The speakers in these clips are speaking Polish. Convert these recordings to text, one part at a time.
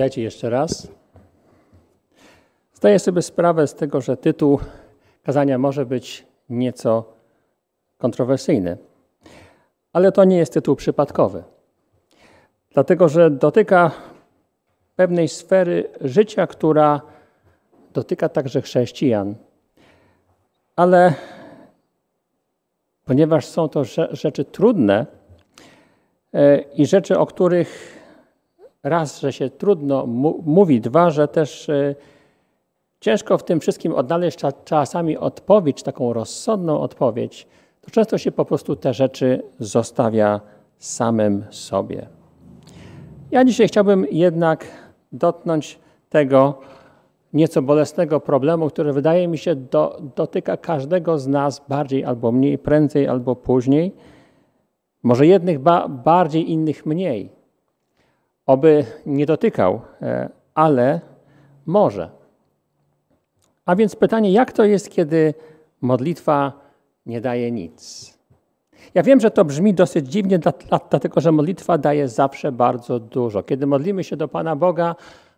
Witajcie jeszcze raz. Zdaję sobie sprawę z tego, że tytuł kazania może być nieco kontrowersyjny, ale to nie jest tytuł przypadkowy, dlatego że dotyka pewnej sfery życia, która dotyka także chrześcijan. Ale ponieważ są to rzeczy trudne e, i rzeczy, o których raz, że się trudno mu mówi, dwa, że też y, ciężko w tym wszystkim odnaleźć cza czasami odpowiedź, taką rozsądną odpowiedź, to często się po prostu te rzeczy zostawia samym sobie. Ja dzisiaj chciałbym jednak dotknąć tego nieco bolesnego problemu, który wydaje mi się do, dotyka każdego z nas bardziej albo mniej, prędzej albo później. Może jednych ba bardziej, innych mniej Oby nie dotykał, e, ale może. A więc pytanie, jak to jest, kiedy modlitwa nie daje nic? Ja wiem, że to brzmi dosyć dziwnie, dlatego że modlitwa daje zawsze bardzo dużo. Kiedy modlimy się do Pana Boga,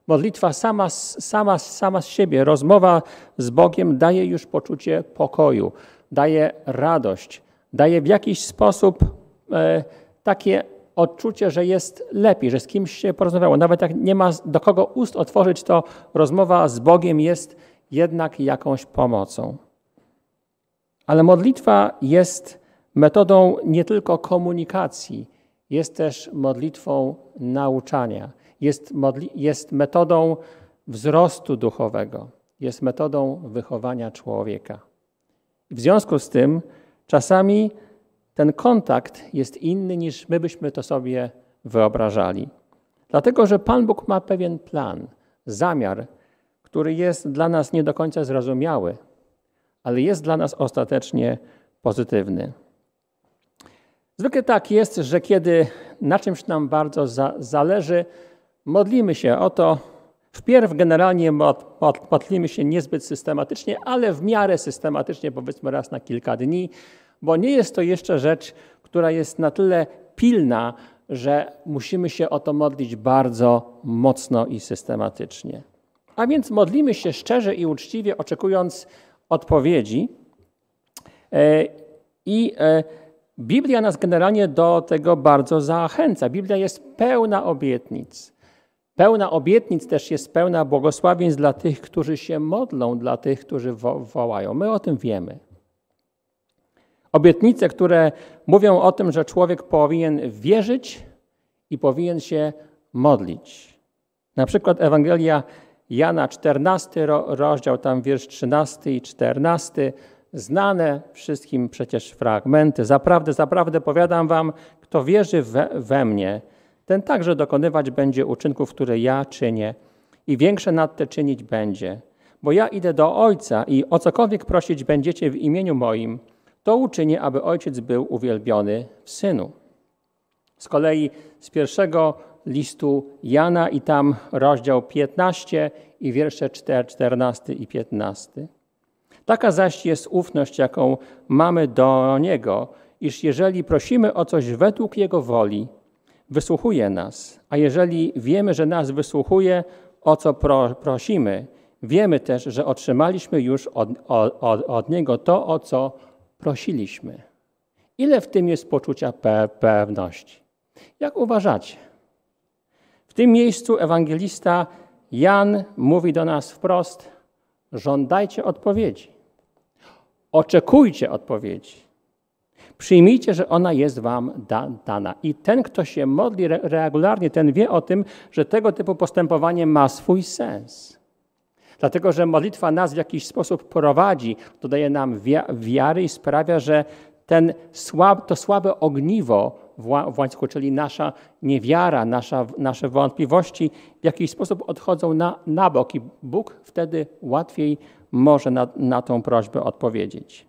modlitwa sama, sama, sama z siebie, rozmowa z Bogiem daje już poczucie pokoju, daje radość, daje w jakiś sposób e, takie odczucie, że jest lepiej, że z kimś się porozmawiało. Nawet jak nie ma do kogo ust otworzyć, to rozmowa z Bogiem jest jednak jakąś pomocą. Ale modlitwa jest metodą nie tylko komunikacji, jest też modlitwą nauczania, jest, modli jest metodą wzrostu duchowego, jest metodą wychowania człowieka. W związku z tym czasami ten kontakt jest inny niż my byśmy to sobie wyobrażali. Dlatego, że Pan Bóg ma pewien plan, zamiar, który jest dla nas nie do końca zrozumiały, ale jest dla nas ostatecznie pozytywny. Zwykle tak jest, że kiedy na czymś nam bardzo za, zależy, modlimy się o to. Wpierw generalnie modlimy się niezbyt systematycznie, ale w miarę systematycznie, powiedzmy raz na kilka dni, bo nie jest to jeszcze rzecz, która jest na tyle pilna, że musimy się o to modlić bardzo mocno i systematycznie. A więc modlimy się szczerze i uczciwie, oczekując odpowiedzi. E, I e, Biblia nas generalnie do tego bardzo zachęca. Biblia jest pełna obietnic. Pełna obietnic też jest pełna błogosławieństw dla tych, którzy się modlą, dla tych, którzy wołają. My o tym wiemy. Obietnice, które mówią o tym, że człowiek powinien wierzyć i powinien się modlić. Na przykład Ewangelia Jana, 14 rozdział, tam wiersz 13 i 14, znane wszystkim przecież fragmenty. Zaprawdę, zaprawdę powiadam wam, kto wierzy we, we mnie, ten także dokonywać będzie uczynków, które ja czynię i większe nad te czynić będzie. Bo ja idę do Ojca i o cokolwiek prosić będziecie w imieniu moim – to uczyni, aby ojciec był uwielbiony w synu. Z kolei z pierwszego listu Jana i tam rozdział 15 i wiersze 4, 14 i 15. Taka zaś jest ufność, jaką mamy do Niego, iż jeżeli prosimy o coś według Jego woli, wysłuchuje nas, a jeżeli wiemy, że nas wysłuchuje, o co pro, prosimy, wiemy też, że otrzymaliśmy już od, od, od, od Niego to, o co prosimy prosiliśmy. Ile w tym jest poczucia pe pewności? Jak uważacie? W tym miejscu ewangelista Jan mówi do nas wprost: żądajcie odpowiedzi. Oczekujcie odpowiedzi. Przyjmijcie, że ona jest Wam da dana. I ten, kto się modli re regularnie, ten wie o tym, że tego typu postępowanie ma swój sens. Dlatego, że modlitwa nas w jakiś sposób prowadzi, dodaje nam wiary i sprawia, że ten słab, to słabe ogniwo w łańcuchu, czyli nasza niewiara, nasza, nasze wątpliwości w jakiś sposób odchodzą na, na bok i Bóg wtedy łatwiej może na, na tą prośbę odpowiedzieć.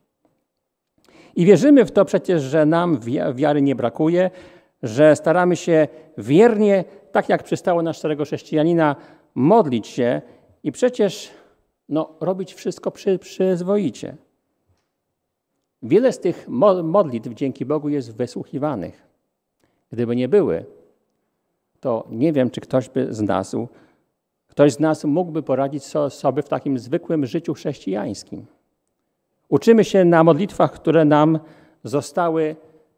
I wierzymy w to przecież, że nam wiary nie brakuje, że staramy się wiernie, tak jak przystało na szczerego chrześcijanina, modlić się i przecież no, robić wszystko przy, przyzwoicie. Wiele z tych modlitw dzięki Bogu jest wysłuchiwanych. Gdyby nie były, to nie wiem, czy ktoś by z nas, ktoś z nas mógłby poradzić sobie w takim zwykłym życiu chrześcijańskim. Uczymy się na modlitwach, które nam zostały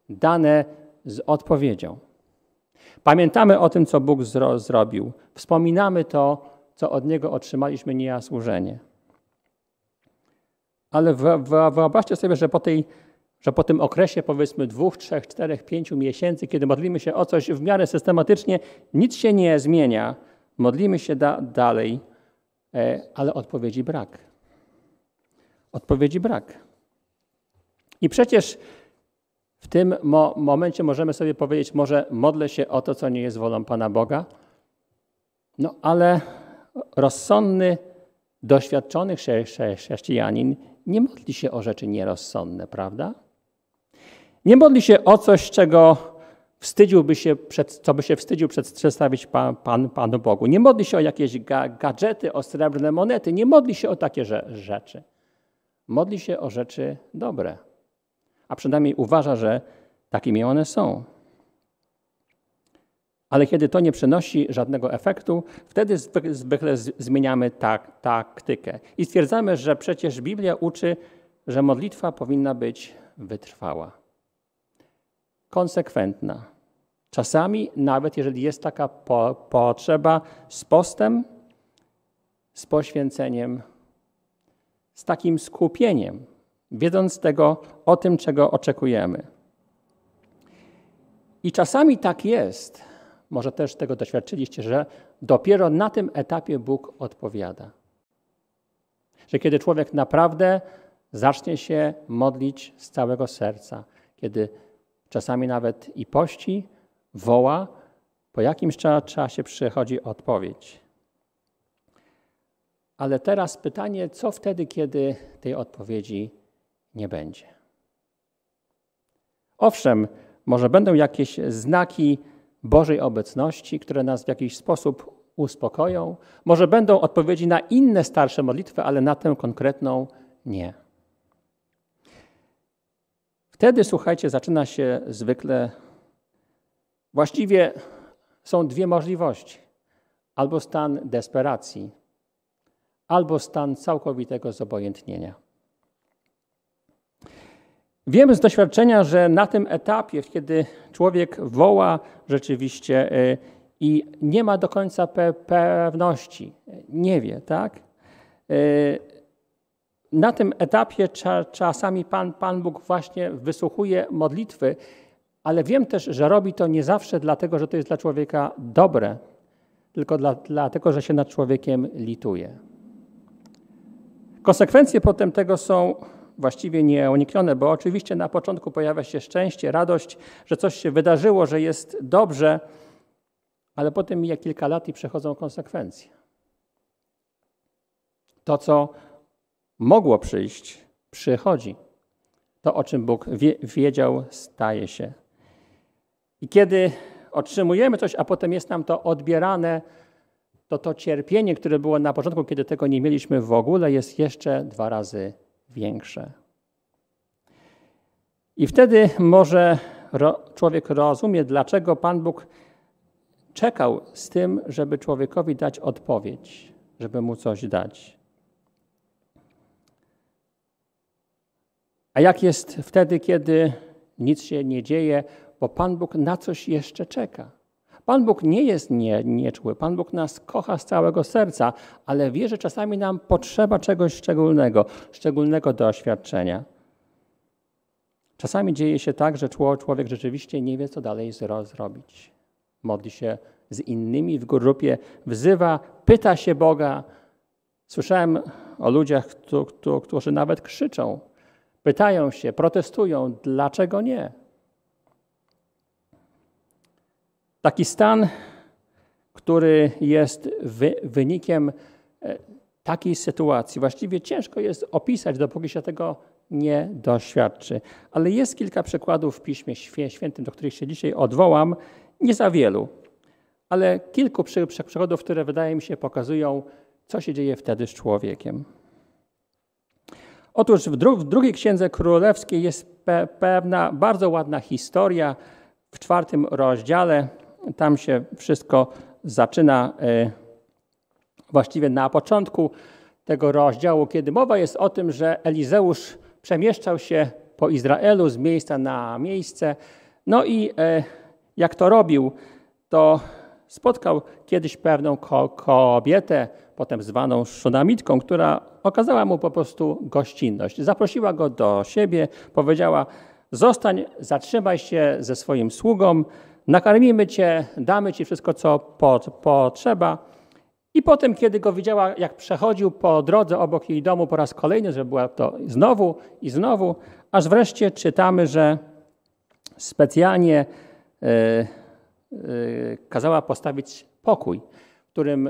dane z odpowiedzią. Pamiętamy o tym, co Bóg zro zrobił. Wspominamy to co od Niego otrzymaliśmy niejasłużenie. Ale wyobraźcie sobie, że po, tej, że po tym okresie powiedzmy dwóch, trzech, czterech, pięciu miesięcy, kiedy modlimy się o coś w miarę systematycznie, nic się nie zmienia. Modlimy się da dalej, e, ale odpowiedzi brak. Odpowiedzi brak. I przecież w tym mo momencie możemy sobie powiedzieć, może modlę się o to, co nie jest wolą Pana Boga, no ale rozsądny, doświadczony chrześcijanin nie modli się o rzeczy nierozsądne, prawda? Nie modli się o coś, czego wstydziłby się, przed, co by się wstydził przedstawić pan, pan, Panu Bogu. Nie modli się o jakieś ga, gadżety, o srebrne monety. Nie modli się o takie rzeczy. Modli się o rzeczy dobre. A przynajmniej uważa, że takimi one są ale kiedy to nie przynosi żadnego efektu, wtedy zwykle zmieniamy tak, taktykę i stwierdzamy, że przecież Biblia uczy, że modlitwa powinna być wytrwała, konsekwentna. Czasami, nawet jeżeli jest taka po, potrzeba, z postem, z poświęceniem, z takim skupieniem, wiedząc tego o tym, czego oczekujemy. I czasami tak jest, może też tego doświadczyliście, że dopiero na tym etapie Bóg odpowiada. Że kiedy człowiek naprawdę zacznie się modlić z całego serca, kiedy czasami nawet i pości, woła, po jakimś czasie przychodzi odpowiedź. Ale teraz pytanie, co wtedy, kiedy tej odpowiedzi nie będzie? Owszem, może będą jakieś znaki, Bożej obecności, które nas w jakiś sposób uspokoją. Może będą odpowiedzi na inne starsze modlitwy, ale na tę konkretną nie. Wtedy, słuchajcie, zaczyna się zwykle właściwie są dwie możliwości: albo stan desperacji, albo stan całkowitego zobojętnienia. Wiemy z doświadczenia, że na tym etapie, kiedy człowiek woła rzeczywiście e, i nie ma do końca pewności, nie wie, tak? E, na tym etapie czasami Pan, Pan Bóg właśnie wysłuchuje modlitwy, ale wiem też, że robi to nie zawsze dlatego, że to jest dla człowieka dobre, tylko dla, dlatego, że się nad człowiekiem lituje. Konsekwencje potem tego są właściwie nieuniknione, bo oczywiście na początku pojawia się szczęście, radość, że coś się wydarzyło, że jest dobrze, ale potem mija kilka lat i przechodzą konsekwencje. To, co mogło przyjść, przychodzi. To, o czym Bóg wie, wiedział, staje się. I kiedy otrzymujemy coś, a potem jest nam to odbierane, to to cierpienie, które było na początku, kiedy tego nie mieliśmy w ogóle, jest jeszcze dwa razy większe. I wtedy może człowiek rozumie, dlaczego Pan Bóg czekał z tym, żeby człowiekowi dać odpowiedź, żeby mu coś dać. A jak jest wtedy, kiedy nic się nie dzieje, bo Pan Bóg na coś jeszcze czeka? Pan Bóg nie jest nie, nieczły, Pan Bóg nas kocha z całego serca, ale wie, że czasami nam potrzeba czegoś szczególnego, szczególnego doświadczenia. Czasami dzieje się tak, że człowiek rzeczywiście nie wie, co dalej zrobić. Modli się z innymi w grupie, wzywa, pyta się Boga. Słyszałem o ludziach, którzy nawet krzyczą, pytają się, protestują, dlaczego nie? Taki stan, który jest wy, wynikiem e, takiej sytuacji, właściwie ciężko jest opisać, dopóki się tego nie doświadczy. Ale jest kilka przykładów w Piśmie Świętym, do których się dzisiaj odwołam, nie za wielu, ale kilku przy, przykładów, które wydaje mi się pokazują, co się dzieje wtedy z człowiekiem. Otóż w, dru w drugiej księdze królewskiej jest pe pewna bardzo ładna historia w czwartym rozdziale, tam się wszystko zaczyna e, właściwie na początku tego rozdziału, kiedy mowa jest o tym, że Elizeusz przemieszczał się po Izraelu z miejsca na miejsce. No i e, jak to robił, to spotkał kiedyś pewną ko kobietę, potem zwaną szunamitką, która okazała mu po prostu gościnność. Zaprosiła go do siebie, powiedziała: Zostań, zatrzymaj się ze swoim sługą, nakarmimy cię, damy ci wszystko, co potrzeba. I potem, kiedy go widziała, jak przechodził po drodze obok jej domu po raz kolejny, że była to znowu i znowu, aż wreszcie czytamy, że specjalnie e, e, kazała postawić pokój, w którym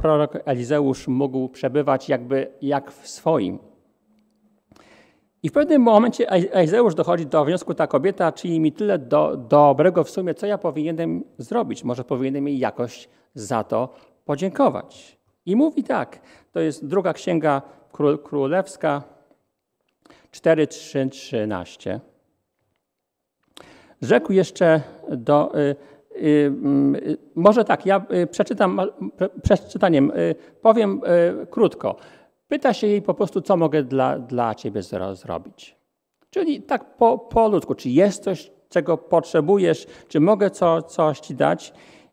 prorok Elizeusz mógł przebywać jakby jak w swoim. I w pewnym momencie Ajzeusz dochodzi do wniosku, ta kobieta czyni mi tyle do, dobrego w sumie, co ja powinienem zrobić. Może powinienem jej jakoś za to podziękować. I mówi tak, to jest druga księga Król, królewska 4.3.13. Rzekł jeszcze do... Y, y, y, może tak, ja y, przeczytam, przeczytaniem, y, powiem y, krótko. Pyta się jej po prostu, co mogę dla, dla ciebie zrobić. Czyli tak po, po ludzku, czy jest coś, czego potrzebujesz, czy mogę co, coś ci dać.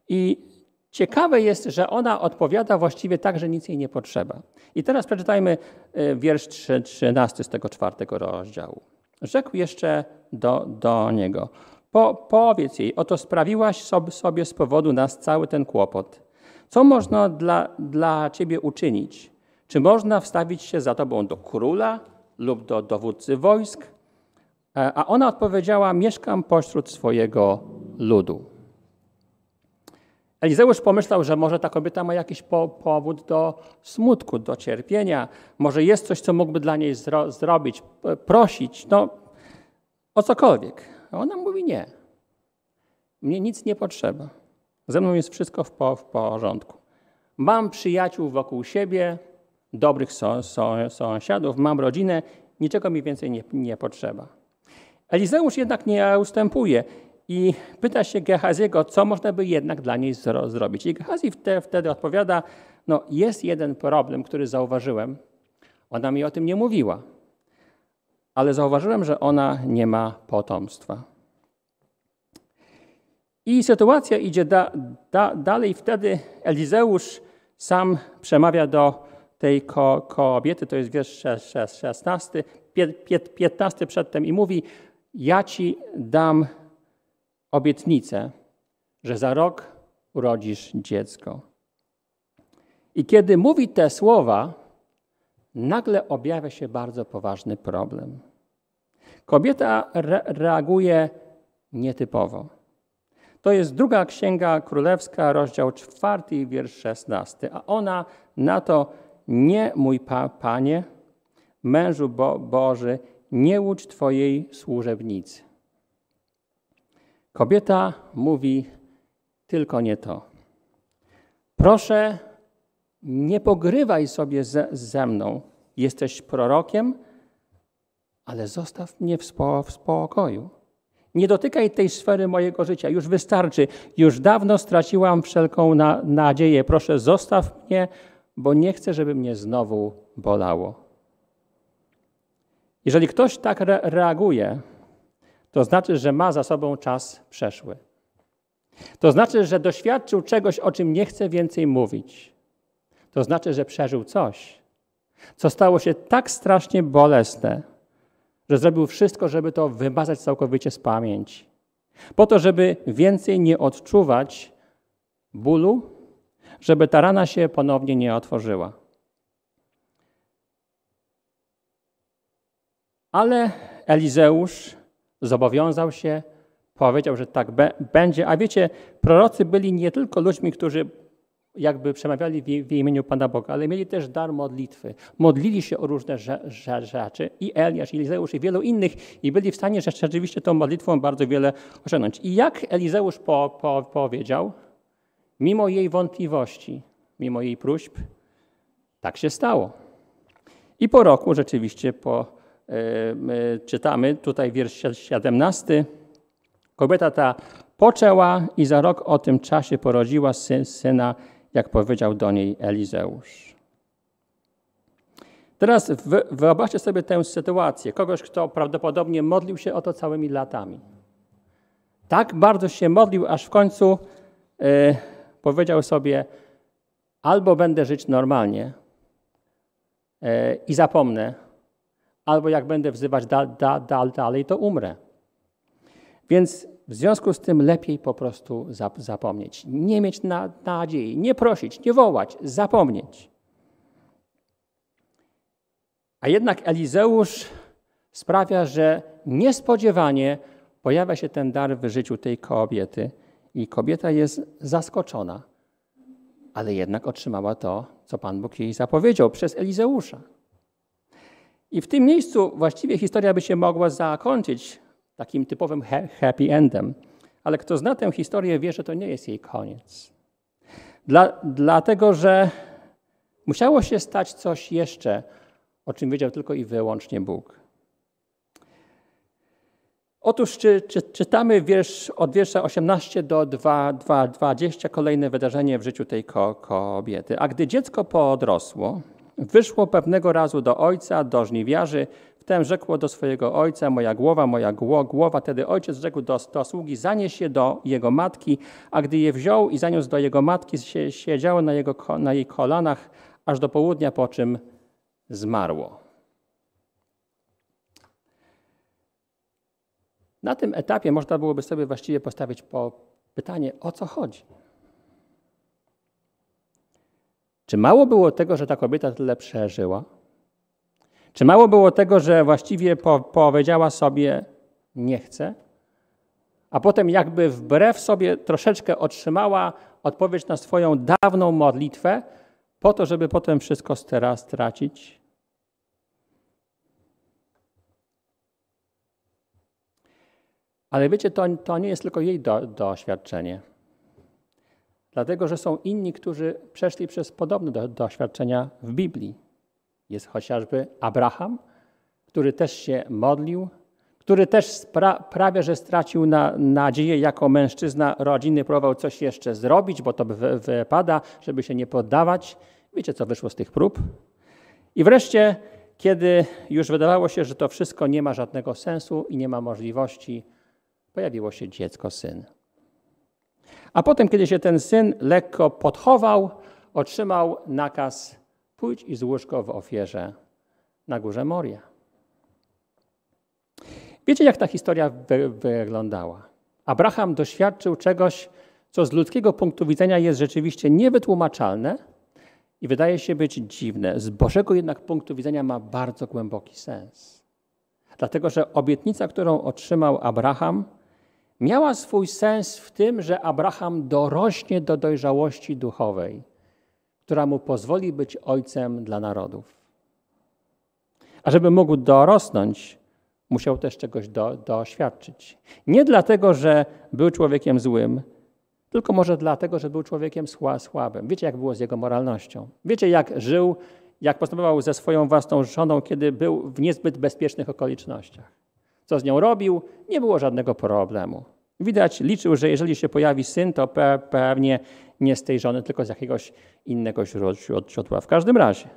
I ciekawe jest, że ona odpowiada właściwie tak, że nic jej nie potrzeba. I teraz przeczytajmy y, wiersz 13 z tego czwartego rozdziału. Rzekł jeszcze do, do niego: po, Powiedz jej, oto sprawiłaś sobie z powodu nas cały ten kłopot. Co można dla, dla ciebie uczynić? Czy można wstawić się za tobą do króla lub do dowódcy wojsk? E, a ona odpowiedziała: Mieszkam pośród swojego ludu. Elizeusz pomyślał, że może ta kobieta ma jakiś po, powód do smutku, do cierpienia, może jest coś, co mógłby dla niej zro, zrobić, prosić, no o cokolwiek. A ona mówi: Nie, mnie nic nie potrzeba. Ze mną jest wszystko w, po, w porządku. Mam przyjaciół wokół siebie, dobrych sąsiadów, mam rodzinę, niczego mi więcej nie, nie potrzeba. Elizeusz jednak nie ustępuje i pyta się Gehaziego, co można by jednak dla niej zro, zrobić. I Gehazi wtedy, wtedy odpowiada, no jest jeden problem, który zauważyłem. Ona mi o tym nie mówiła, ale zauważyłem, że ona nie ma potomstwa. I sytuacja idzie da, da, dalej. Wtedy Elizeusz sam przemawia do tej ko kobiety, to jest wiersz 16, 15 przedtem i mówi, ja ci dam obietnicę, że za rok urodzisz dziecko. I kiedy mówi te słowa, nagle objawia się bardzo poważny problem. Kobieta re reaguje nietypowo. To jest druga księga królewska, rozdział czwarty, wiersz szesnasty, a ona na to nie mój pa, Panie, mężu Bo Boży, nie łudź Twojej służebnicy. Kobieta mówi tylko nie to. Proszę, nie pogrywaj sobie ze, ze mną. Jesteś prorokiem, ale zostaw mnie w, spo, w spokoju. Nie dotykaj tej sfery mojego życia, już wystarczy. Już dawno straciłam wszelką na, nadzieję. Proszę, zostaw mnie bo nie chcę, żeby mnie znowu bolało. Jeżeli ktoś tak re reaguje, to znaczy, że ma za sobą czas przeszły. To znaczy, że doświadczył czegoś, o czym nie chce więcej mówić. To znaczy, że przeżył coś, co stało się tak strasznie bolesne, że zrobił wszystko, żeby to wymazać całkowicie z pamięci. Po to, żeby więcej nie odczuwać bólu żeby ta rana się ponownie nie otworzyła. Ale Elizeusz zobowiązał się, powiedział, że tak będzie. A wiecie, prorocy byli nie tylko ludźmi, którzy jakby przemawiali w, imieniu Pana Boga, ale mieli też dar modlitwy. Modlili się o różne rzeczy. I Eliasz, i Elizeusz, i wielu innych. I byli w stanie rzeczywiście tą modlitwą bardzo wiele osiągnąć. I jak Elizeusz po, po, powiedział, Mimo jej wątpliwości, mimo jej próśb, tak się stało. I po roku rzeczywiście po, y, y, czytamy tutaj wiersz 17. Kobieta ta poczęła i za rok o tym czasie porodziła syn, syna, jak powiedział do niej Elizeusz. Teraz wyobraźcie sobie tę sytuację. Kogoś, kto prawdopodobnie modlił się o to całymi latami. Tak bardzo się modlił, aż w końcu e, powiedział sobie: albo będę żyć normalnie e, i zapomnę, albo jak będę wzywać dal, dal, dal, dalej, to umrę. Więc w związku z tym lepiej po prostu zapomnieć. Nie mieć nadziei, nie prosić, nie wołać, zapomnieć. A jednak Elizeusz sprawia, że niespodziewanie pojawia się ten dar w życiu tej kobiety i kobieta jest zaskoczona, ale jednak otrzymała to, co Pan Bóg jej zapowiedział przez Elizeusza. I w tym miejscu właściwie historia by się mogła zakończyć takim typowym happy endem. Ale kto zna tę historię, wie, że to nie jest jej koniec. Dla, dlatego, że musiało się stać coś jeszcze, o czym wiedział tylko i wyłącznie Bóg. Otóż czy, czy, czytamy wiersz, od wiersza 18 do 2, 2, 20 kolejne wydarzenie w życiu tej ko, kobiety. A gdy dziecko podrosło, wyszło pewnego razu do ojca, do żniwiarzy, wtem rzekło do swojego ojca, moja głowa, moja głowa. Tedy ojciec rzekł do, do sługi, zanieś je do jego matki, a gdy je wziął i zaniósł do jego matki, siedziało na, jego, na jej kolanach aż do południa, po czym zmarło. Na tym etapie można byłoby sobie właściwie postawić po pytanie, o co chodzi. Czy mało było tego, że ta kobieta tyle przeżyła? Czy mało było tego, że właściwie po, powiedziała sobie nie chcę? A potem jakby wbrew sobie troszeczkę otrzymała odpowiedź na swoją dawną modlitwę, po to, żeby potem wszystko teraz stracić? Ale wiecie, to, to nie jest tylko jej do, doświadczenie. Dlatego, że są inni, którzy przeszli przez podobne do, doświadczenia w Biblii. Jest chociażby Abraham, który też się modlił, który też prawie że stracił na, nadzieję jako mężczyzna rodziny, próbował coś jeszcze zrobić, bo to wypada, żeby się nie poddawać. Wiecie, co wyszło z tych prób? I wreszcie, kiedy już wydawało się, że to wszystko nie ma żadnego sensu i nie ma możliwości, Pojawiło się dziecko, syn. A potem, kiedy się ten syn lekko podchował, otrzymał nakaz pójdź i złóż go w ofierze na górze Moria. Wiecie, jak ta historia wy wyglądała? Abraham doświadczył czegoś, co z ludzkiego punktu widzenia jest rzeczywiście niewytłumaczalne i wydaje się być dziwne. Z Bożego jednak punktu widzenia ma bardzo głęboki sens. Dlatego, że obietnica, którą otrzymał Abraham, miała swój sens w tym, że Abraham dorośnie do dojrzałości duchowej, która mu pozwoli być ojcem dla narodów. A żeby mógł dorosnąć, musiał też czegoś do, doświadczyć. Nie dlatego, że był człowiekiem złym, tylko może dlatego, że był człowiekiem słabym. Wiecie, jak było z jego moralnością. Wiecie, jak żył, jak postępował ze swoją własną żoną, kiedy był w niezbyt bezpiecznych okolicznościach. Co z nią robił, nie było żadnego problemu. Widać, liczył, że jeżeli się pojawi syn, to pewnie nie z tej żony, tylko z jakiegoś innego źródła. W każdym razie,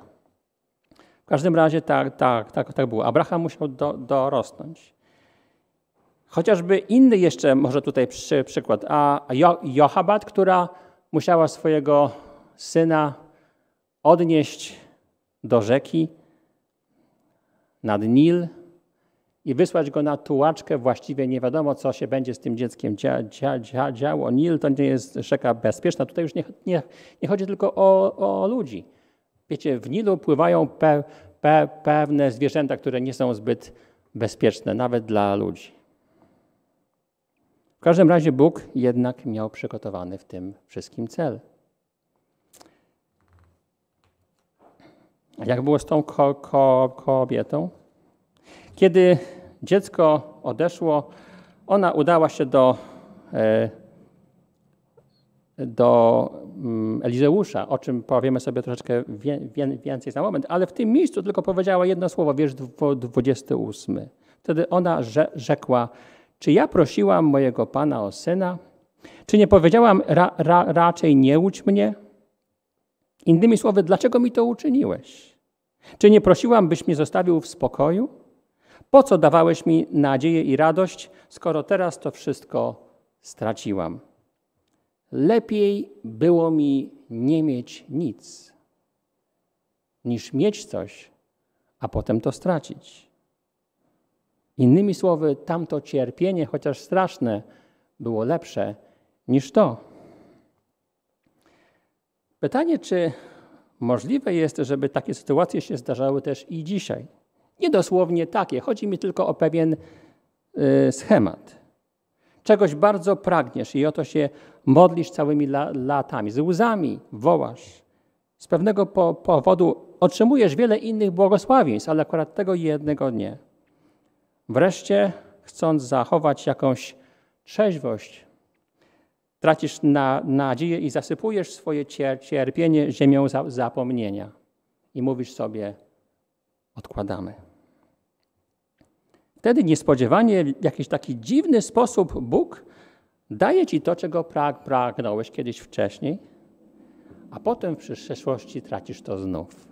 w każdym razie tak, tak, tak, tak było. Abraham musiał do, dorosnąć. Chociażby inny jeszcze może tutaj przy, przykład, a jo, Jochabat, która musiała swojego syna odnieść do rzeki nad Nil, i wysłać go na tułaczkę, właściwie nie wiadomo, co się będzie z tym dzieckiem dzia, dzia, dzia, działo. Nil to nie jest rzeka bezpieczna. Tutaj już nie, nie, nie chodzi tylko o, o, ludzi. Wiecie, w Nilu pływają pe, pe, pewne zwierzęta, które nie są zbyt bezpieczne, nawet dla ludzi. W każdym razie Bóg jednak miał przygotowany w tym wszystkim cel. A jak było z tą ko, ko, kobietą? Kiedy dziecko odeszło, ona udała się do, e, do mm, Elizeusza, o czym powiemy sobie troszeczkę więcej za moment, ale w tym miejscu tylko powiedziała jedno słowo, wiersz 28. Wtedy ona rzekła, czy ja prosiłam mojego Pana o syna? Czy nie powiedziałam ra, ra, raczej nie łudź mnie? Innymi słowy, dlaczego mi to uczyniłeś? Czy nie prosiłam, byś mnie zostawił w spokoju? Po co dawałeś mi nadzieję i radość, skoro teraz to wszystko straciłam? Lepiej było mi nie mieć nic, niż mieć coś, a potem to stracić. Innymi słowy, tamto cierpienie, chociaż straszne, było lepsze niż to. Pytanie, czy możliwe jest, żeby takie sytuacje się zdarzały też i dzisiaj? Nie dosłownie takie, chodzi mi tylko o pewien y, schemat. Czegoś bardzo pragniesz i o to się modlisz całymi latami, z łzami wołasz. Z pewnego powodu otrzymujesz wiele innych błogosławieństw, ale akurat tego jednego nie. Wreszcie, chcąc zachować jakąś trzeźwość, tracisz na, nadzieję i zasypujesz swoje cierpienie ziemią zapomnienia. I mówisz sobie, odkładamy. Wtedy niespodziewanie, w jakiś taki dziwny sposób Bóg daje ci to, czego prag pragnąłeś kiedyś wcześniej, a potem w przyszłości tracisz to znów.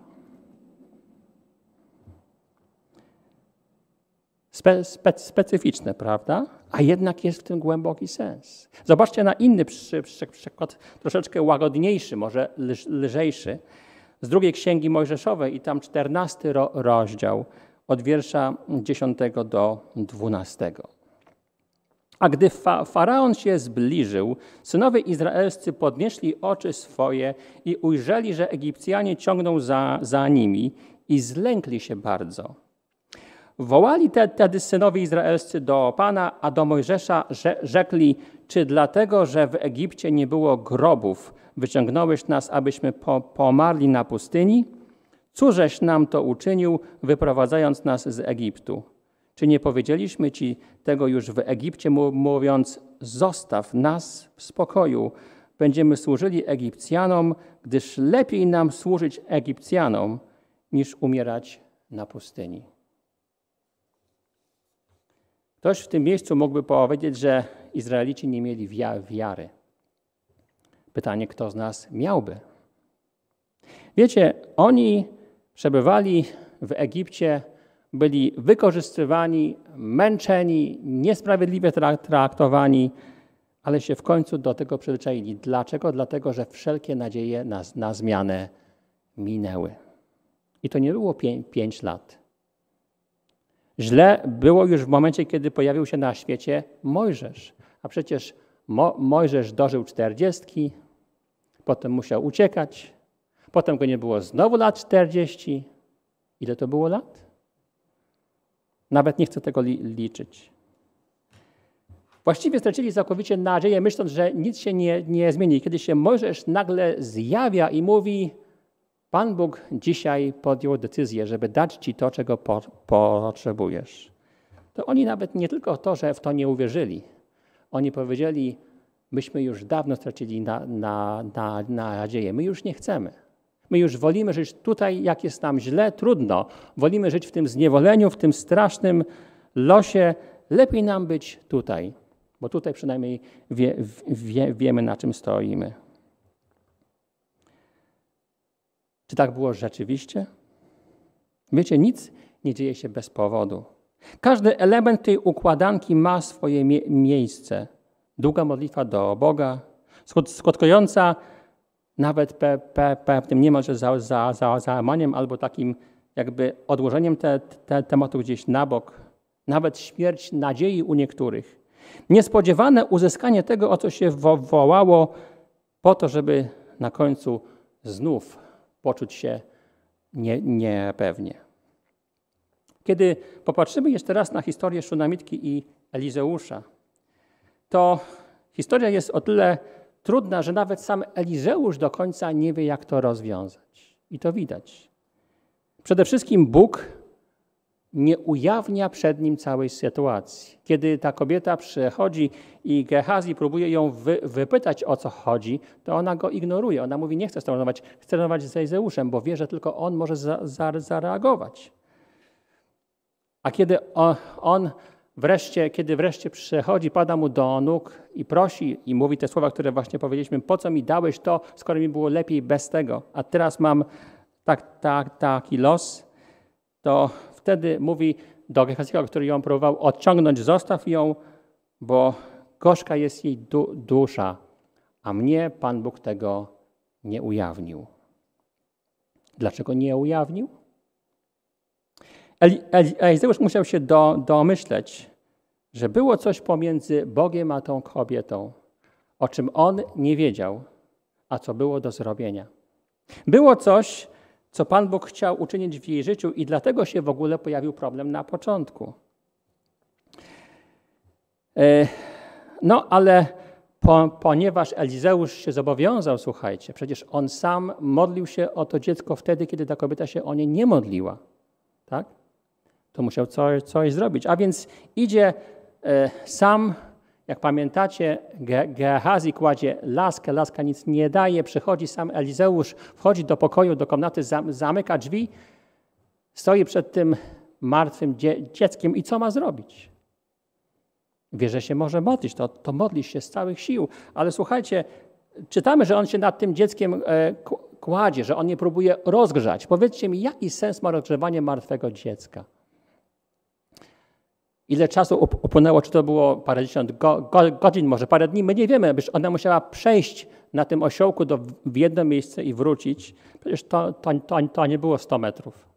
Spe spe specyficzne, prawda? A jednak jest w tym głęboki sens. Zobaczcie na inny przy przy przykład, troszeczkę łagodniejszy, może lżejszy, z drugiej księgi Mojżeszowej i tam czternasty ro rozdział od wiersza 10 do 12. A gdy fa faraon się zbliżył, synowie izraelscy podnieśli oczy swoje i ujrzeli, że Egipcjanie ciągną za, za nimi i zlękli się bardzo. Wołali tedy synowie izraelscy do Pana, a do Mojżesza rzekli, czy dlatego, że w Egipcie nie było grobów, wyciągnąłeś nas, abyśmy po pomarli na pustyni? Cóżeś nam to uczynił, wyprowadzając nas z Egiptu? Czy nie powiedzieliśmy Ci tego już w Egipcie, mówiąc: Zostaw nas w spokoju, będziemy służyli Egipcjanom, gdyż lepiej nam służyć Egipcjanom, niż umierać na pustyni. Ktoś w tym miejscu mógłby powiedzieć, że Izraelici nie mieli wiary. Pytanie, kto z nas miałby? Wiecie, oni przebywali w Egipcie, byli wykorzystywani, męczeni, niesprawiedliwie traktowani, ale się w końcu do tego przyzwyczaili. Dlaczego? Dlatego, że wszelkie nadzieje na, na zmianę minęły. I to nie było pię pięć lat. Źle było już w momencie, kiedy pojawił się na świecie Mojżesz. A przecież Mo Mojżesz dożył czterdziestki, potem musiał uciekać, Potem go nie było znowu lat 40. Ile to było lat? Nawet nie chcę tego li liczyć. Właściwie stracili całkowicie nadzieję, myśląc, że nic się nie, nie zmieni. Kiedy się Mojżesz nagle zjawia i mówi: Pan Bóg dzisiaj podjął decyzję, żeby dać ci to, czego po potrzebujesz. To oni nawet nie tylko to, że w to nie uwierzyli. Oni powiedzieli: Myśmy już dawno stracili na, na, na, nadzieję, my już nie chcemy. My już wolimy żyć tutaj, jak jest nam źle, trudno. Wolimy żyć w tym zniewoleniu, w tym strasznym losie. Lepiej nam być tutaj, bo tutaj przynajmniej wie, wie, wiemy, na czym stoimy. Czy tak było rzeczywiście? Wiecie, nic nie dzieje się bez powodu. Każdy element tej układanki ma swoje mie miejsce. Długa modlitwa do Boga, skutkująca nawet pe, pe, pewnym niemalże za, za, za, załamaniem albo takim jakby odłożeniem te, te tematu gdzieś na bok, nawet śmierć nadziei u niektórych. Niespodziewane uzyskanie tego, o co się wo, wołało, po to, żeby na końcu znów poczuć się nie, niepewnie. Kiedy popatrzymy jeszcze raz na historię Szunamitki i Elizeusza, to historia jest o tyle trudna, że nawet sam Elizeusz do końca nie wie, jak to rozwiązać. I to widać. Przede wszystkim Bóg nie ujawnia przed nim całej sytuacji. Kiedy ta kobieta przychodzi i Gehazi próbuje ją wy, wypytać, o co chodzi, to ona go ignoruje. Ona mówi, nie chce stanować, chce stanować z Elizeuszem, bo wie, że tylko on może za, za, zareagować. A kiedy on, on Wreszcie, kiedy wreszcie przychodzi, pada mu do nóg i prosi i mówi te słowa, które właśnie powiedzieliśmy, po co mi dałeś to, skoro mi było lepiej bez tego, a teraz mam tak, tak, taki los, to wtedy mówi do Gehaziego, który ją próbował odciągnąć, zostaw ją, bo gorzka jest jej du dusza, a mnie Pan Bóg tego nie ujawnił. Dlaczego nie ujawnił? Elizeusz musiał się do, domyśleć, że było coś pomiędzy Bogiem a tą kobietą, o czym on nie wiedział, a co było do zrobienia. Było coś, co Pan Bóg chciał uczynić w jej życiu i dlatego się w ogóle pojawił problem na początku. E, no, ale po, ponieważ Elizeusz się zobowiązał, słuchajcie, przecież on sam modlił się o to dziecko wtedy, kiedy ta kobieta się o nie nie modliła. Tak? to musiał coś, coś zrobić. A więc idzie e, sam, jak pamiętacie, Gehazi kładzie laskę, laska nic nie daje, przychodzi sam Elizeusz, wchodzi do pokoju, do komnaty, zamyka drzwi, stoi przed tym martwym dzieckiem i co ma zrobić? Wie, że się może modlić, to, to modlisz się z całych sił. Ale słuchajcie, czytamy, że on się nad tym dzieckiem e, kładzie, że on nie próbuje rozgrzać. Powiedzcie mi, jaki sens ma rozgrzewanie martwego dziecka? Ile czasu upłynęło, czy to było parędziesiąt go, go, godzin, może parę dni, my nie wiemy. Przecież ona musiała przejść na tym osiołku do, w jedno miejsce i wrócić. Przecież to, to, to, to nie było 100 metrów.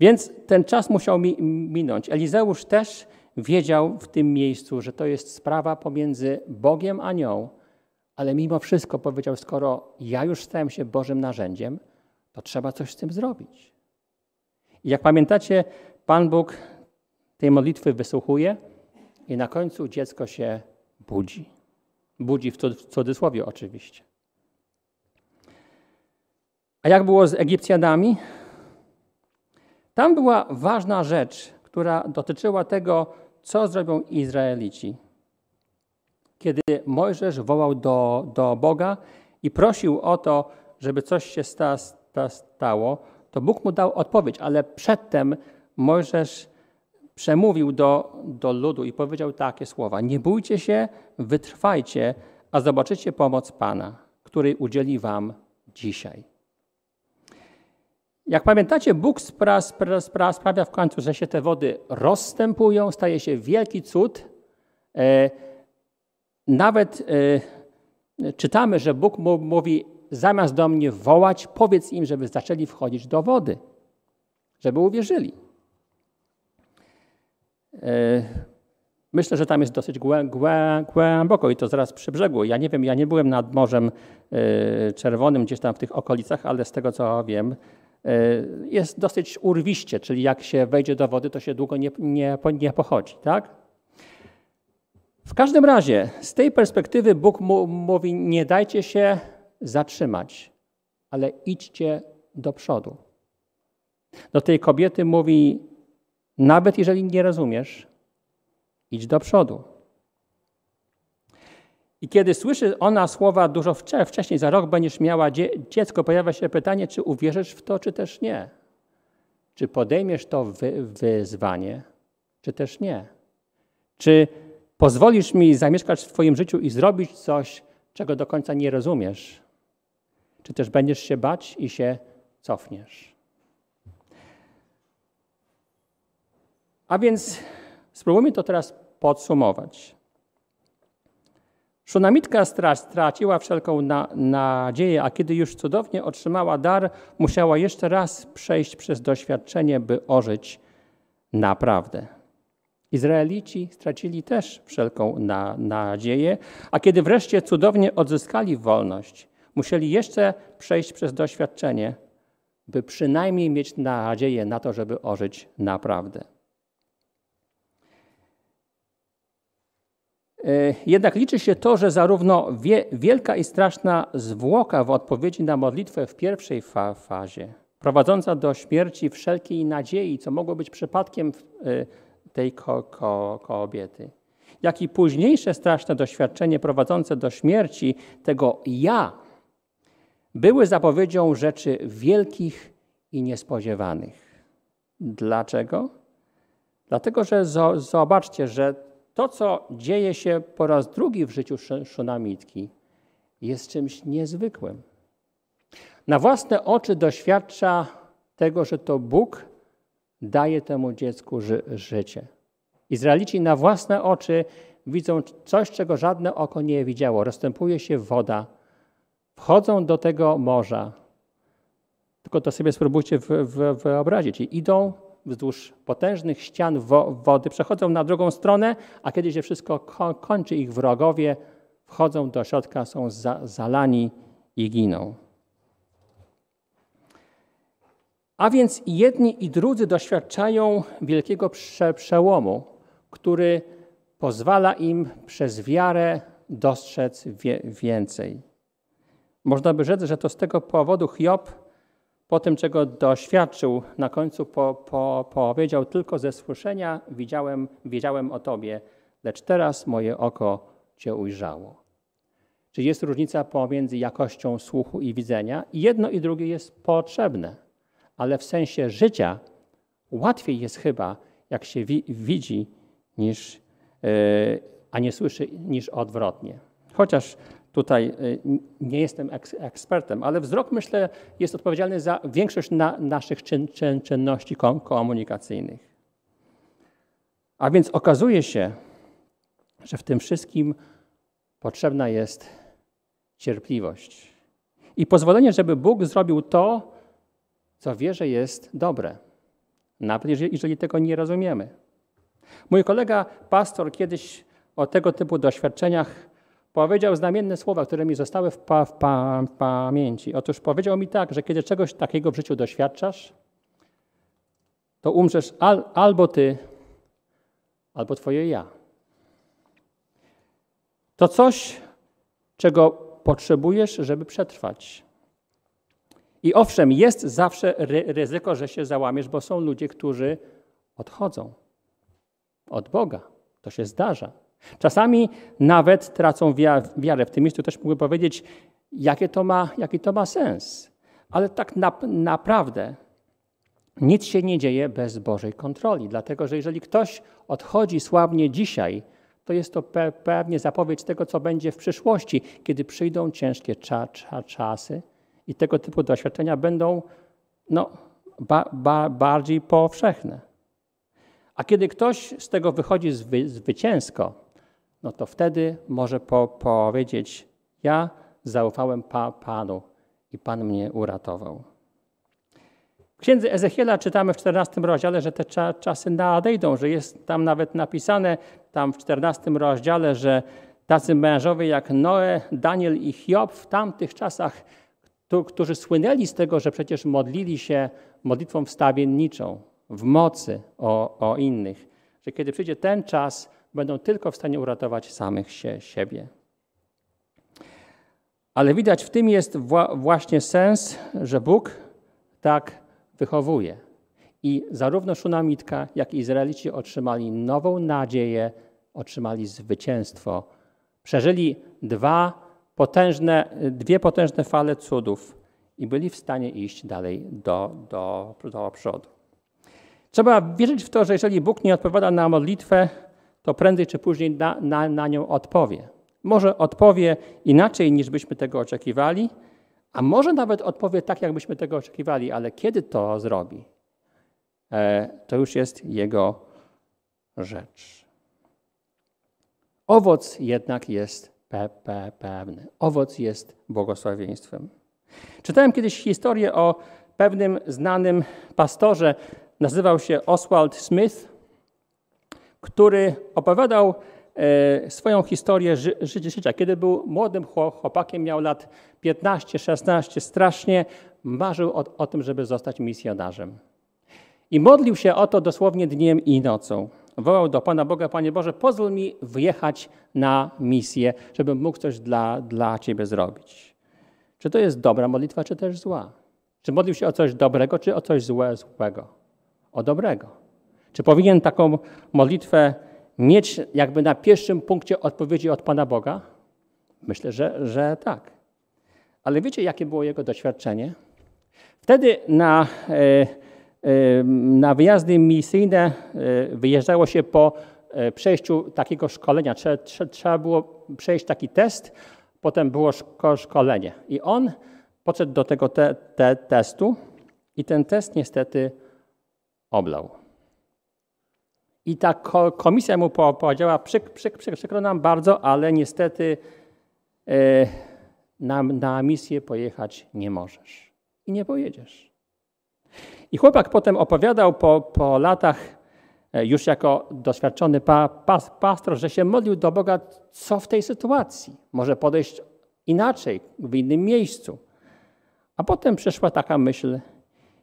Więc ten czas musiał mi, minąć. Elizeusz też wiedział w tym miejscu, że to jest sprawa pomiędzy Bogiem a nią, ale mimo wszystko powiedział: Skoro ja już stałem się Bożym narzędziem, to trzeba coś z tym zrobić. I jak pamiętacie, Pan Bóg tej modlitwy wysłuchuje i na końcu dziecko się budzi. Budzi w cudzysłowie oczywiście. A jak było z Egipcjanami? Tam była ważna rzecz, która dotyczyła tego, co zrobią Izraelici. Kiedy Mojżesz wołał do, do Boga i prosił o to, żeby coś się sta, sta, stało, to Bóg mu dał odpowiedź, ale przedtem Mojżesz przemówił do, do ludu i powiedział takie słowa: Nie bójcie się, wytrwajcie, a zobaczycie pomoc Pana, który udzieli Wam dzisiaj. Jak pamiętacie, Bóg spra, spra, spra, sprawia w końcu, że się te wody rozstępują, staje się wielki cud. E, nawet e, czytamy, że Bóg mówi: Zamiast do mnie wołać, powiedz im, żeby zaczęli wchodzić do wody, żeby uwierzyli. E, myślę, że tam jest dosyć głęboko i to zaraz przy brzegu. Ja nie wiem, ja nie byłem nad Morzem e, Czerwonym, gdzieś tam w tych okolicach, ale z tego co wiem, e, jest dosyć urwiście, czyli jak się wejdzie do wody, to się długo nie, nie, nie pochodzi, tak? W każdym razie, z tej perspektywy Bóg mówi: nie dajcie się zatrzymać, ale idźcie do przodu. Do tej kobiety mówi: nawet jeżeli nie rozumiesz, idź do przodu. I kiedy słyszy ona słowa dużo wcześniej, za rok będziesz miała dziecko, pojawia się pytanie, czy uwierzysz w to, czy też nie. Czy podejmiesz to wy wyzwanie, czy też nie. Czy pozwolisz mi zamieszkać w Twoim życiu i zrobić coś, czego do końca nie rozumiesz? Czy też będziesz się bać i się cofniesz? A więc spróbujmy to teraz podsumować. Szunamitka straciła wszelką na, nadzieję, a kiedy już cudownie otrzymała dar, musiała jeszcze raz przejść przez doświadczenie, by ożyć naprawdę. Izraelici stracili też wszelką na, nadzieję, a kiedy wreszcie cudownie odzyskali wolność, musieli jeszcze przejść przez doświadczenie, by przynajmniej mieć nadzieję na to, żeby ożyć naprawdę. E, jednak liczy się to, że zarówno wie, wielka i straszna zwłoka w odpowiedzi na modlitwę w pierwszej fa fazie, prowadząca do śmierci wszelkiej nadziei, co mogło być przypadkiem e, tej ko ko kobiety, jak i późniejsze straszne doświadczenie prowadzące do śmierci tego ja, były zapowiedzią rzeczy wielkich i niespodziewanych. Dlaczego? Dlatego, że zobaczcie, że to, co dzieje się po raz drugi w życiu szunamitki, jest czymś niezwykłym. Na własne oczy doświadcza tego, że to Bóg daje temu dziecku ży życie. Izraelici na własne oczy widzą coś, czego żadne oko nie widziało. Rozstępuje się woda, wchodzą do tego morza. Tylko to sobie spróbujcie wyobrazić. idą wzdłuż potężnych ścian wody, przechodzą na drugą stronę, a kiedy się wszystko kończy, ich wrogowie wchodzą do środka, są za, zalani i giną. A więc jedni i drudzy doświadczają wielkiego prze, przełomu, który pozwala im przez wiarę dostrzec wie, więcej. Można by rzec, że to z tego powodu Hiob po tym, czego doświadczył, na końcu po, po, powiedział: Tylko ze słyszenia widziałem, wiedziałem o Tobie, lecz teraz moje oko Cię ujrzało. Czy jest różnica pomiędzy jakością słuchu i widzenia? Jedno i drugie jest potrzebne, ale w sensie życia łatwiej jest chyba, jak się wi widzi, niż, yy, a nie słyszy, niż odwrotnie. Chociaż tutaj y, nie jestem ekspertem, ale wzrok myślę jest odpowiedzialny za większość na naszych czyn, czyn, czynności komunikacyjnych. A więc okazuje się, że w tym wszystkim potrzebna jest cierpliwość i pozwolenie, żeby Bóg zrobił to, co wie, że jest dobre, nawet jeżeli, jeżeli tego nie rozumiemy. Mój kolega pastor kiedyś o tego typu doświadczeniach powiedział znamienne słowa, które mi zostały w, pa, w, pa, w pamięci. Otóż powiedział mi tak, że kiedy czegoś takiego w życiu doświadczasz, to umrzesz al, albo ty, albo twoje ja. To coś, czego potrzebujesz, żeby przetrwać. I owszem, jest zawsze ryzyko, że się załamiesz, bo są ludzie, którzy odchodzą od Boga. To się zdarza. Czasami nawet tracą wiarę w tym miejscu. Też mógłbym powiedzieć, jakie to ma, jaki to ma sens. Ale tak na, naprawdę nic się nie dzieje bez Bożej kontroli. Dlatego, że jeżeli ktoś odchodzi słabnie dzisiaj, to jest to pe pewnie zapowiedź tego, co będzie w przyszłości, kiedy przyjdą ciężkie cza cza czasy i tego typu doświadczenia będą no, ba ba bardziej powszechne. A kiedy ktoś z tego wychodzi zwycięsko, no to wtedy może po, powiedzieć: Ja zaufałem pa, Panu i Pan mnie uratował. W księdze Ezechiela czytamy w 14 rozdziale, że te cza, czasy nadejdą, że jest tam nawet napisane, tam w 14 rozdziale, że tacy mężowie jak Noe, Daniel i Hiob w tamtych czasach, którzy słynęli z tego, że przecież modlili się modlitwą wstawienniczą, w mocy o, o innych, że kiedy przyjdzie ten czas, będą tylko w stanie uratować samych się, siebie. Ale widać w tym jest właśnie sens, że Bóg tak wychowuje. I zarówno Szunamitka, jak i Izraelici otrzymali nową nadzieję, otrzymali zwycięstwo. Przeżyli dwa potężne, dwie potężne fale cudów i byli w stanie iść dalej do, do, do przodu. Trzeba wierzyć w to, że jeżeli Bóg nie odpowiada na modlitwę, to prędzej czy później na, na, na nią odpowie. Może odpowie inaczej niż byśmy tego oczekiwali, a może nawet odpowie tak, jakbyśmy tego oczekiwali, ale kiedy to zrobi, e, to już jest jego rzecz. Owoc jednak jest pe, pe, pewny. Owoc jest błogosławieństwem. Czytałem kiedyś historię o pewnym znanym pastorze. Nazywał się Oswald Smith który opowiadał e, swoją historię życia. Kiedy był młodym chłopakiem, miał lat 15-16, strasznie marzył o, o tym, żeby zostać misjonarzem. I modlił się o to dosłownie dniem i nocą. Wołał do Pana Boga, Panie Boże, pozwól mi wyjechać na misję, żebym mógł coś dla, dla Ciebie zrobić. Czy to jest dobra modlitwa, czy też zła? Czy modlił się o coś dobrego, czy o coś złe, złego? O dobrego. Czy powinien taką modlitwę mieć jakby na pierwszym punkcie odpowiedzi od Pana Boga? Myślę, że, że tak. Ale wiecie, jakie było jego doświadczenie? Wtedy na, e, e, na wyjazdy misyjne e, wyjeżdżało się po przejściu takiego szkolenia. Trzeba było przejść taki test, potem było szkolenie. I on podszedł do tego te, te testu i ten test niestety oblał. I ta komisja mu powiedziała, przyk, przyk, przyk, przykro nam bardzo, ale niestety e, na, na misję pojechać nie możesz. I nie pojedziesz. I chłopak potem opowiadał po, po latach, e, już jako doświadczony pa, pas, pastor, że się modlił do Boga, co w tej sytuacji. Może podejść inaczej, w innym miejscu. A potem przyszła taka myśl,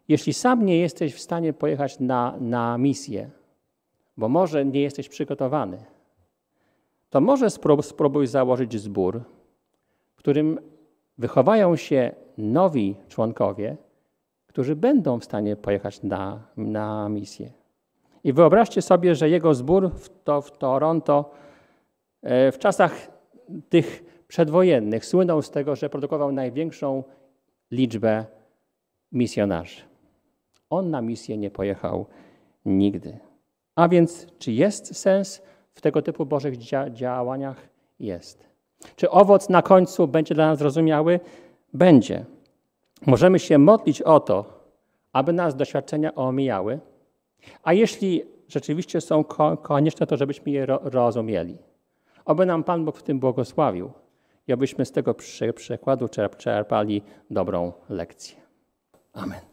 jeśli sam nie jesteś w stanie pojechać na, na misję, bo może nie jesteś przygotowany, to może spróbuj założyć zbór, w którym wychowają się nowi członkowie, którzy będą w stanie pojechać na, na misję. I wyobraźcie sobie, że jego zbór w, to, w Toronto e, w czasach tych przedwojennych słynął z tego, że produkował największą liczbę misjonarzy. On na misję nie pojechał nigdy. A więc, czy jest sens w tego typu Bożych dzia działaniach? Jest. Czy owoc na końcu będzie dla nas zrozumiały? Będzie. Możemy się modlić o to, aby nas doświadczenia omijały, a jeśli rzeczywiście są ko konieczne, to żebyśmy je ro rozumieli. Oby nam Pan Bóg w tym błogosławił i abyśmy z tego przy przykładu czerpali dobrą lekcję. Amen.